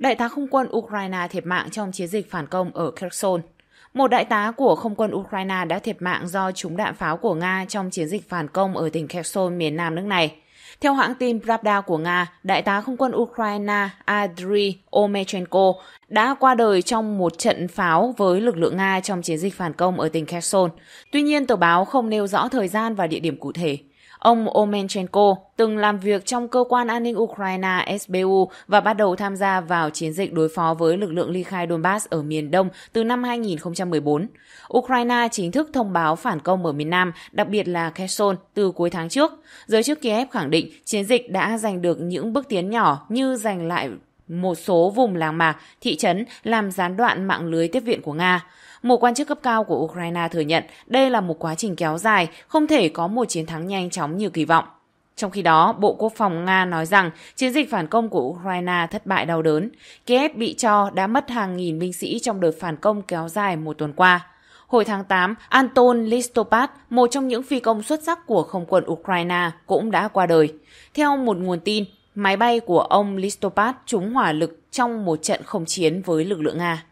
đại tá không quân Ukraine thiệt mạng trong chiến dịch phản công ở Kherson. Một đại tá của không quân Ukraine đã thiệt mạng do trúng đạn pháo của Nga trong chiến dịch phản công ở tỉnh Kherson miền nam nước này. Theo hãng tin Pravda của Nga, đại tá không quân Ukraine Andriy Omechenko đã qua đời trong một trận pháo với lực lượng Nga trong chiến dịch phản công ở tỉnh Kherson. Tuy nhiên, tờ báo không nêu rõ thời gian và địa điểm cụ thể. Ông Omenchenko từng làm việc trong cơ quan an ninh Ukraine SBU và bắt đầu tham gia vào chiến dịch đối phó với lực lượng ly khai Donbass ở miền Đông từ năm 2014. Ukraine chính thức thông báo phản công ở miền Nam, đặc biệt là Kherson từ cuối tháng trước. Giới chức Kiev khẳng định chiến dịch đã giành được những bước tiến nhỏ như giành lại một số vùng làng mạc, thị trấn làm gián đoạn mạng lưới tiếp viện của Nga. Một quan chức cấp cao của Ukraine thừa nhận đây là một quá trình kéo dài, không thể có một chiến thắng nhanh chóng như kỳ vọng. Trong khi đó, Bộ Quốc phòng Nga nói rằng chiến dịch phản công của Ukraine thất bại đau đớn. Kiev bị cho đã mất hàng nghìn binh sĩ trong đợt phản công kéo dài một tuần qua. Hồi tháng 8, Anton Listopad, một trong những phi công xuất sắc của không quân Ukraine, cũng đã qua đời. Theo một nguồn tin, máy bay của ông Listopad trúng hỏa lực trong một trận không chiến với lực lượng Nga.